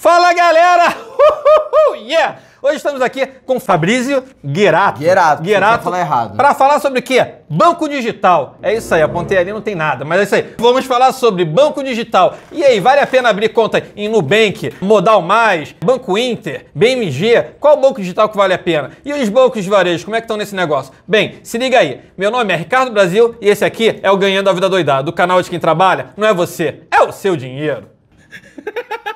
Fala galera! Uhul, yeah! Hoje estamos aqui com Fabrício Guerato. Guerato, Guerato falar errado. Para falar sobre o quê? Banco digital. É isso aí, apontei ali, não tem nada, mas é isso aí. Vamos falar sobre banco digital. E aí, vale a pena abrir conta em Nubank, Modal Mais, Banco Inter, BMG? Qual banco digital que vale a pena? E os bancos de varejo, como é que estão nesse negócio? Bem, se liga aí. Meu nome é Ricardo Brasil e esse aqui é o Ganhando a Vida Doidada, do canal de quem trabalha. Não é você, é o seu dinheiro.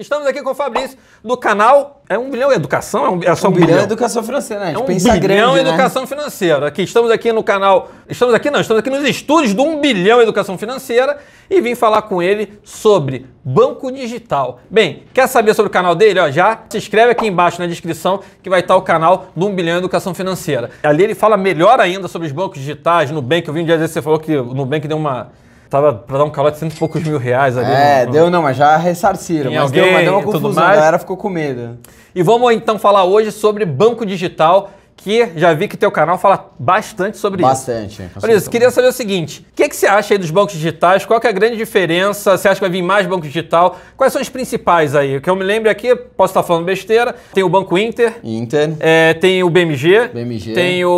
Estamos aqui com o Fabrício, do canal. É um bilhão Educação? É, um, é só um, um bilhão, bilhão Educação Financeira, né? É um bilhão grande, né? Educação né? Financeira. Aqui, estamos aqui no canal. Estamos aqui, não, estamos aqui nos estúdios do 1 um bilhão Educação Financeira e vim falar com ele sobre banco digital. Bem, quer saber sobre o canal dele? Ó, já se inscreve aqui embaixo na descrição que vai estar o canal do 1 bilhão Educação Financeira. Ali ele fala melhor ainda sobre os bancos digitais, Nubank. Eu vi um dia desse, você falou que o Nubank deu uma tava pra dar um calote de cento e poucos mil reais ali. É, no... deu não, mas já ressarciram. mas alguém, deu, mas deu uma confusão, tudo mais. a galera ficou com medo. E vamos então falar hoje sobre banco digital, que já vi que teu canal fala bastante sobre bastante, isso. Bastante. Por isso, queria saber o seguinte, o que, que você acha aí dos bancos digitais? Qual é a grande diferença? Você acha que vai vir mais banco digital? Quais são os principais aí? O que eu me lembro aqui, posso estar falando besteira, tem o Banco Inter. Inter. É, tem o BMG. BMG. Tem o...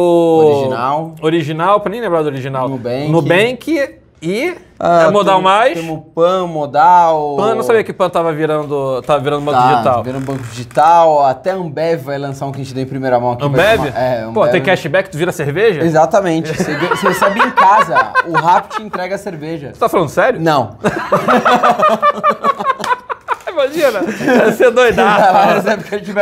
Original. Original, pra nem lembrar do original. Nubank. Nubank e. Ah, é modal tem, mais? Temos PAN, modal. PAN, não sabia que PAN tava virando, tava virando banco tá, digital. virando banco digital. Até Ambev vai lançar um que a gente deu em primeira mão aqui. Ambev? Uma, é, Ambev. Pô, tem cashback, tu vira cerveja? Exatamente. Você, você recebe em casa. O rap te entrega a cerveja. Você tá falando sério? Não. imagina. Deve ser doidado.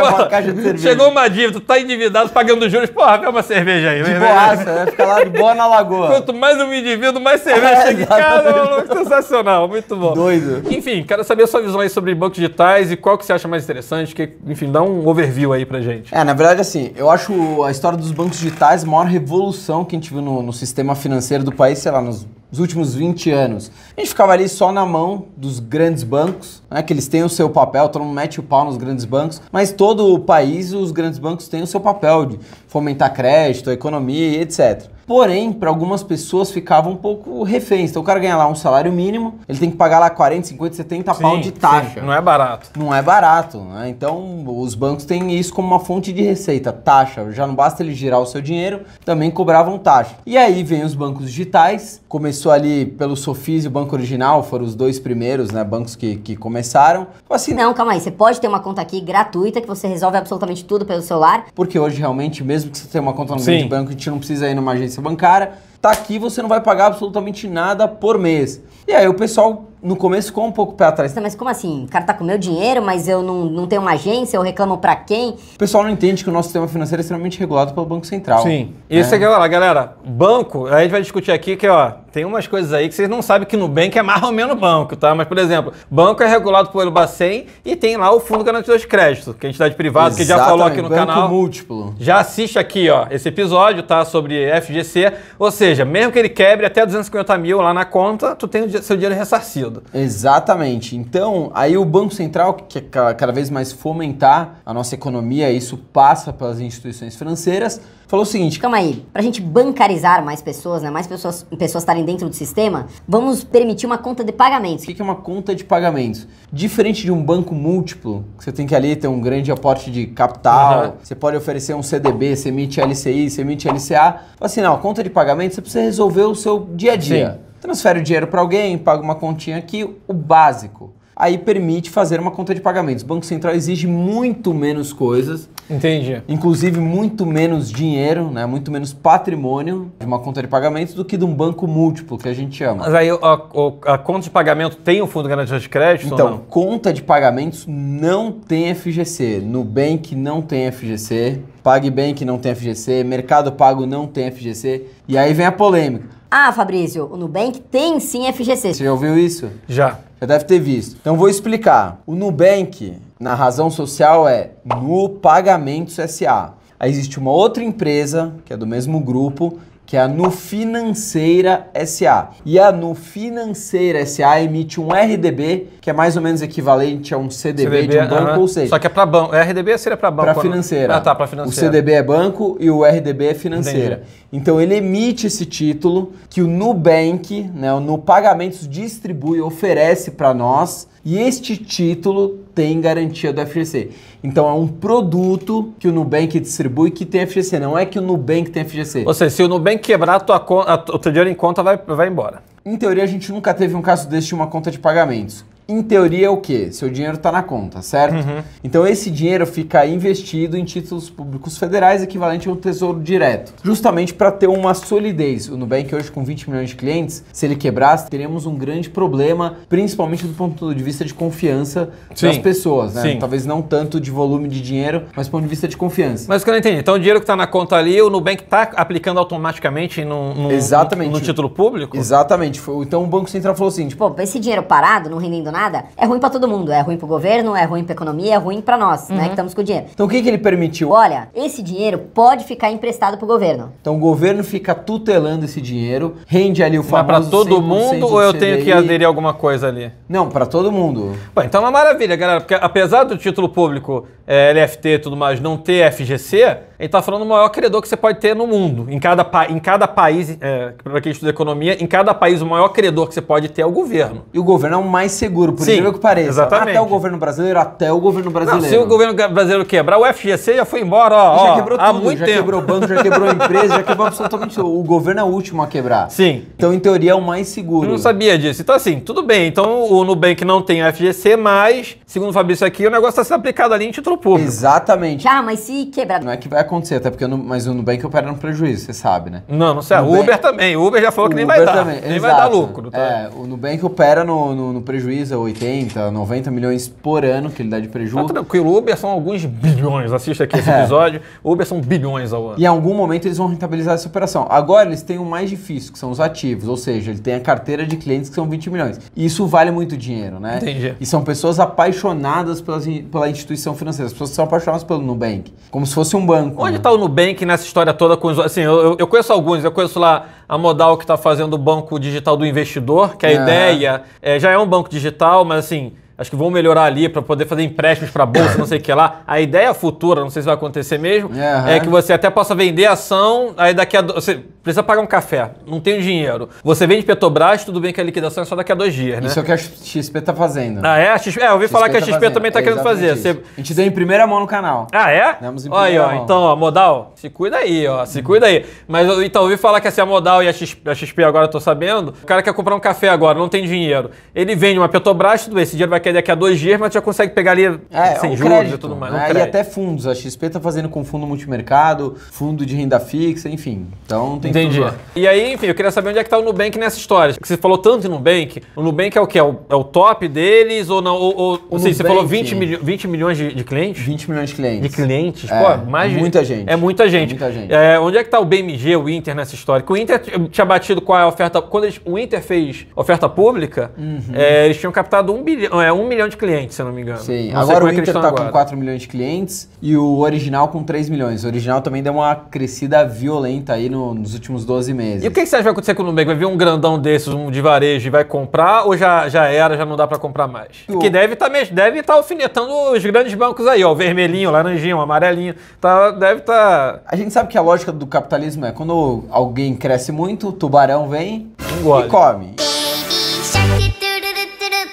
uma caixa de cerveja. Chegou uma dívida, tá endividado, pagando juros, porra, pega uma cerveja aí. De boaça, vai ficar lá de boa na lagoa. Quanto mais eu me endivido, mais cerveja é, chega em casa. sensacional, muito bom. Doido. Enfim, quero saber a sua visão aí sobre bancos digitais e qual que você acha mais interessante, que, enfim, dá um overview aí pra gente. É, na verdade, assim, eu acho a história dos bancos digitais a maior revolução que a gente viu no, no sistema financeiro do país, sei lá, nos nos últimos 20 anos. A gente ficava ali só na mão dos grandes bancos, né, que eles têm o seu papel, todo mundo mete o pau nos grandes bancos, mas todo o país, os grandes bancos têm o seu papel de fomentar crédito, economia, etc. Porém, para algumas pessoas ficava um pouco refém Então o cara ganha lá um salário mínimo, ele tem que pagar lá 40, 50, 70 sim, pau de taxa. Sim. Não é barato. Não é barato. Né? Então os bancos têm isso como uma fonte de receita, taxa. Já não basta ele girar o seu dinheiro, também cobravam taxa. E aí vem os bancos digitais, começou ali pelo Sofis e o Banco Original, foram os dois primeiros né, bancos que, que começaram. Então, assim, não, calma aí, você pode ter uma conta aqui gratuita que você resolve absolutamente tudo pelo celular. Porque hoje realmente, mesmo que você tenha uma conta no grande banco, a gente não precisa ir numa agência bancária tá aqui, você não vai pagar absolutamente nada por mês. E aí o pessoal no começo ficou um pouco pé atrás. Mas como assim? O cara tá com meu dinheiro, mas eu não, não tenho uma agência, eu reclamo para quem? O pessoal não entende que o nosso sistema financeiro é extremamente regulado pelo Banco Central. Sim. Né? Isso é que lá, galera. Banco, a gente vai discutir aqui que, ó, tem umas coisas aí que vocês não sabem que no Nubank é mais ou menos banco, tá? Mas, por exemplo, banco é regulado pelo Bacen e tem lá o Fundo Garantidor é de Crédito, que é entidade privada, que já falou aqui no banco canal. múltiplo. Já assiste aqui, ó, esse episódio, tá? Sobre FGC. Ou seja, seja, mesmo que ele quebre até 250 mil lá na conta, tu tem o seu dinheiro ressarcido. Exatamente. Então, aí o Banco Central, que quer é cada vez mais fomentar a nossa economia, isso passa pelas instituições financeiras, falou o seguinte... Calma aí, para a gente bancarizar mais pessoas, né, mais pessoas pessoas estarem dentro do sistema, vamos permitir uma conta de pagamentos. O que é uma conta de pagamentos? Diferente de um banco múltiplo, que você tem que ali ter um grande aporte de capital, uhum. você pode oferecer um CDB, você emite LCI, você emite LCA. Assim, não, conta de pagamentos você precisa resolver o seu dia a dia. Sim. Transfere o dinheiro para alguém, paga uma continha aqui, o básico aí permite fazer uma conta de pagamentos. O Banco Central exige muito menos coisas. Entendi. Inclusive muito menos dinheiro, né? muito menos patrimônio de uma conta de pagamentos do que de um banco múltiplo, que a gente chama. Mas aí a, a, a conta de pagamento tem o um fundo garantidor de crédito? Então, conta de pagamentos não tem FGC. Nubank não tem FGC. PagBank não tem FGC. Mercado Pago não tem FGC. E aí vem a polêmica. Ah, Fabrício, o Nubank tem sim FGC. Você já ouviu isso? Já. Já deve ter visto. Então vou explicar. O Nubank, na razão social, é no Pagamentos SA. Aí existe uma outra empresa, que é do mesmo grupo, que é a Nu Financeira SA. E a Nu Financeira SA emite um RDB que é mais ou menos equivalente a um CDB, CDB de um banco, uh -huh. ou seja... Só que é para é banco. RDB seria para banco. Né? Para financeira. Ah, tá, para financeira. O CDB é banco e o RDB é financeira. Entendi. Então, ele emite esse título que o Nubank, né, o no Pagamentos, distribui, oferece para nós. E este título tem garantia do FGC. Então é um produto que o Nubank distribui que tem FGC. Não é que o Nubank tem FGC. Ou seja, se o Nubank quebrar, a tua conta, o teu dinheiro em conta vai, vai embora. Em teoria, a gente nunca teve um caso desse de uma conta de pagamentos em teoria, é o quê? Seu dinheiro está na conta, certo? Uhum. Então, esse dinheiro fica investido em títulos públicos federais, equivalente ao tesouro direto, justamente para ter uma solidez. O Nubank, hoje, com 20 milhões de clientes, se ele quebrasse, teríamos um grande problema, principalmente do ponto de vista de confiança Sim. das pessoas, né? Sim. Talvez não tanto de volume de dinheiro, mas do ponto de vista de confiança. Mas o que eu não entendi, então o dinheiro que está na conta ali, o Nubank está aplicando automaticamente no, no, Exatamente. no, no título público? Exatamente. Então, o Banco Central falou assim: tipo, esse dinheiro parado, não rendendo nada tomada, é ruim para todo mundo. É ruim para o governo, é ruim para a economia, é ruim para nós, né, uhum. né, que estamos com o dinheiro. Então o que, que ele permitiu? Olha, esse dinheiro pode ficar emprestado para o governo. Então o governo fica tutelando esse dinheiro, rende ali o famoso... Mas para todo mundo ou eu tenho que aderir alguma coisa ali? Não, para todo mundo. Bom, então é uma maravilha, galera, porque apesar do título público é, LFT e tudo mais não ter FGC, ele tá falando o maior credor que você pode ter no mundo. Em cada, em cada país, é, para quem estuda economia, em cada país o maior credor que você pode ter é o governo. E o governo é o mais seguro por Sim, incrível que pareça. Exatamente. Até o governo brasileiro, até o governo brasileiro. Não, se o governo brasileiro quebrar, o FGC já foi embora, ó. Já quebrou tudo, há muito já tempo. quebrou banco, já quebrou empresa, já quebrou absolutamente tudo. O governo é o último a quebrar. Sim. Então, em teoria, é o mais seguro. Eu não sabia disso. Então, assim, tudo bem. Então, o Nubank não tem o FGC, mas, segundo o Fabrício aqui, o negócio está sendo aplicado ali em título público. Exatamente. Ah, mas se quebrar. Não é que vai acontecer, até porque, não, mas o Nubank opera no prejuízo, você sabe, né? Não, não sei. O Uber também. O Uber já falou que nem Uber vai também. dar. Nem Exato. vai dar lucro. Tá? É, o Nubank opera no, no, no prejuízo 80, 90 milhões por ano que ele dá de prejuízo. Tá tranquilo, Uber são alguns bilhões, assista aqui esse é. episódio, Uber são bilhões ao ano. E em algum momento eles vão rentabilizar essa operação. Agora eles têm o mais difícil, que são os ativos, ou seja, ele tem a carteira de clientes que são 20 milhões. E isso vale muito dinheiro, né? Entendi. E são pessoas apaixonadas pelas, pela instituição financeira, as pessoas são apaixonadas pelo Nubank, como se fosse um banco. Onde está né? Tá o Nubank nessa história toda com os... Assim, eu, eu conheço alguns, eu conheço lá a Modal que está fazendo o banco digital do investidor, que a é. ideia é, já é um banco digital, mas assim, acho que vão melhorar ali para poder fazer empréstimos para bolsa, não sei o que lá. A ideia futura, não sei se vai acontecer mesmo, uhum. é que você até possa vender ação, aí daqui a. Do... Você precisa pagar um café, não tem dinheiro. Você vende Petrobras, tudo bem que a liquidação é só daqui a dois dias, né? Isso é o que a XP está fazendo. Ah, é? A XP, é, eu ouvi XP falar que a XP tá também está é querendo fazer. Você... A gente deu em primeira mão no canal. Ah, é? Demos em primeira aí, ó, mão. Então, ó, modal, se cuida aí, ó, se uhum. cuida aí. Mas então, eu ouvi falar que assim, a modal e a XP, a XP agora eu tô sabendo, o cara quer comprar um café agora, não tem dinheiro. Ele vende uma Petrobras, tudo bem, esse dinheiro vai querer aí daqui a dois dias, mas já consegue pegar ali é, sem é juros crédito, e tudo mais. Né? Um e até fundos. A XP está fazendo com fundo multimercado, fundo de renda fixa, enfim. Então tem Entendi. tudo Entendi. E aí, enfim, eu queria saber onde é que está o Nubank nessa história. Porque você falou tanto de Nubank. O Nubank é o quê? É o, é o top deles ou não? Ou, ou, seja, você falou 20, milho, 20 milhões de, de, clientes? 20 milhões de clientes. De clientes? É, Pô, mais é muita de, gente. É muita é gente. É muita gente. É, onde é que está o BMG, o Inter nessa história? Porque o Inter tinha batido qual é a oferta... Quando eles, o Inter fez oferta pública, uhum. eles tinham captado um bilhão... É, 1 milhão de clientes, se eu não me engano. Sim, não agora o é Inter está com 4 milhões de clientes e o original com 3 milhões. O original também deu uma crescida violenta aí no, nos últimos 12 meses. E o que, que você acha que vai acontecer com o Nubank? Vai vir um grandão desses, um de varejo e vai comprar ou já, já era, já não dá para comprar mais? O... Que deve tá, deve tá alfinetando os grandes bancos aí, ó, o vermelhinho, o laranjinho, o amarelinho, tá, deve tá... A gente sabe que a lógica do capitalismo é quando alguém cresce muito, o tubarão vem Engole. e come.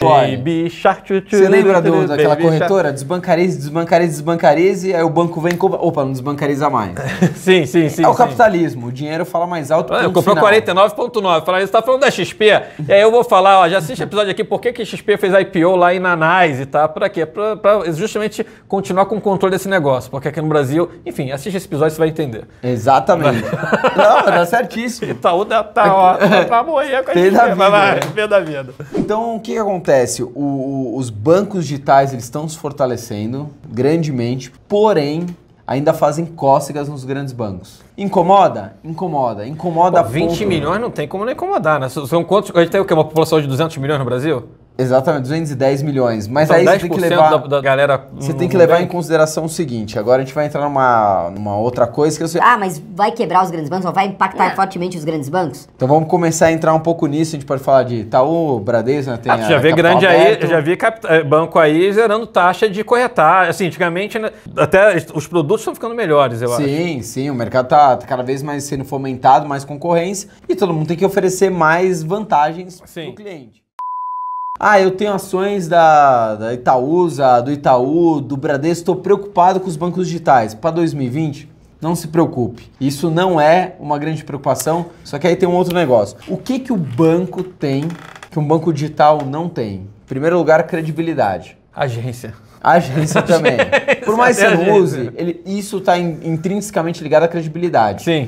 Baby Shark. Você lembra do, daquela corretora? Desbancarize, desbancarize, desbancarize, aí o banco vem e compra. Opa, não desbancariza mais. sim, sim, sim. É o sim. capitalismo, o dinheiro fala mais alto. Ah, eu comprei 49,9. Falaram, você tá falando da XP. E aí eu vou falar, ó, já assiste o episódio aqui, por que, que XP fez IPO lá em Nanais e tá? Pra quê? Pra, pra, justamente continuar com o controle desse negócio. Porque aqui no Brasil, enfim, assiste esse episódio você vai entender. Exatamente. não, tá certíssimo. Itaú tá, tá, ó, tá pra morrer com a XP. Vai, vai, da vida. Então, o que aconteceu? acontece? O, o, os bancos digitais eles estão se fortalecendo grandemente, porém ainda fazem cócegas nos grandes bancos. Incomoda? Incomoda. Incomoda Pô, 20 ponto. milhões não tem como não incomodar, né? São quantos? A gente tem o quê? Uma população de 200 milhões no Brasil? Exatamente, 210 milhões. Mas então, aí você tem que levar. Da, da galera você tem que levar em consideração o seguinte: agora a gente vai entrar numa, numa outra coisa que eu sei. Ah, mas vai quebrar os grandes bancos? Ou vai impactar é. fortemente os grandes bancos? Então vamos começar a entrar um pouco nisso. A gente pode falar de Itaú, Bradesco, né? Tem ah, já vê grande aberto. aí, já vi eh, banco aí zerando taxa de corretar. Assim, antigamente né, até os produtos estão ficando melhores, eu sim, acho. Sim, sim, o mercado está cada vez mais sendo fomentado, mais concorrência, e todo mundo tem que oferecer mais vantagens para o cliente. Ah, eu tenho ações da, da Itaúsa, do Itaú, do Bradesco, estou preocupado com os bancos digitais. Para 2020, não se preocupe. Isso não é uma grande preocupação, só que aí tem um outro negócio. O que, que o banco tem que um banco digital não tem? Em primeiro lugar, credibilidade. Agência. Agência também. Agência, Por mais que você use, ele, isso está intrinsecamente ligado à credibilidade. Sim.